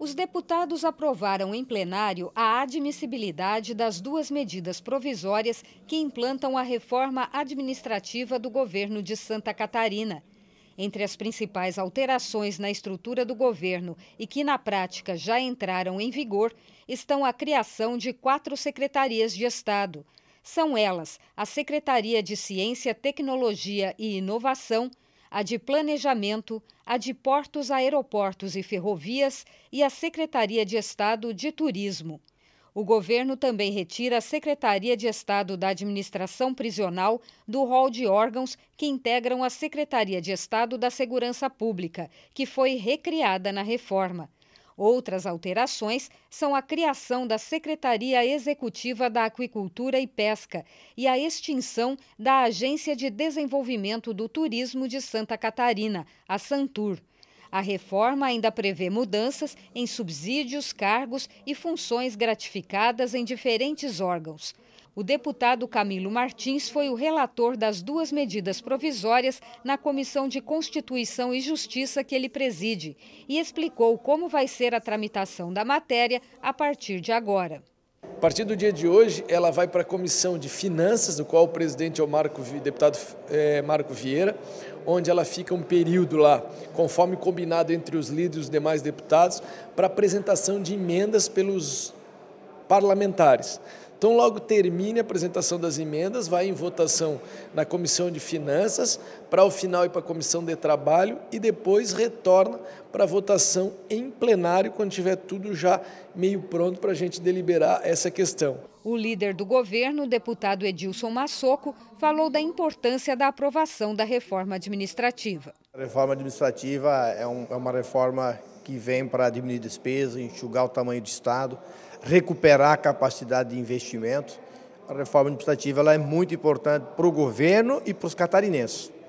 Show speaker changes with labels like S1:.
S1: Os deputados aprovaram em plenário a admissibilidade das duas medidas provisórias que implantam a reforma administrativa do governo de Santa Catarina. Entre as principais alterações na estrutura do governo e que, na prática, já entraram em vigor, estão a criação de quatro secretarias de Estado. São elas a Secretaria de Ciência, Tecnologia e Inovação, a de Planejamento, a de Portos, Aeroportos e Ferrovias e a Secretaria de Estado de Turismo. O governo também retira a Secretaria de Estado da Administração Prisional do rol de órgãos que integram a Secretaria de Estado da Segurança Pública, que foi recriada na reforma. Outras alterações são a criação da Secretaria Executiva da Aquicultura e Pesca e a extinção da Agência de Desenvolvimento do Turismo de Santa Catarina, a Santur. A reforma ainda prevê mudanças em subsídios, cargos e funções gratificadas em diferentes órgãos. O deputado Camilo Martins foi o relator das duas medidas provisórias na Comissão de Constituição e Justiça que ele preside e explicou como vai ser a tramitação da matéria a partir de agora.
S2: A partir do dia de hoje, ela vai para a Comissão de Finanças, do qual o presidente é o Marco, deputado é, Marco Vieira, onde ela fica um período lá, conforme combinado entre os líderes e os demais deputados, para apresentação de emendas pelos parlamentares. Então, logo termine a apresentação das emendas, vai em votação na Comissão de Finanças, para o final ir para a Comissão de Trabalho e depois retorna para votação em plenário, quando tiver tudo já meio pronto para a gente deliberar essa questão.
S1: O líder do governo, deputado Edilson Massoco, falou da importância da aprovação da reforma administrativa.
S3: A reforma administrativa é, um, é uma reforma que vem para diminuir despesa, enxugar o tamanho do Estado, recuperar a capacidade de investimento. A reforma administrativa ela é muito importante para o governo e para os catarinenses.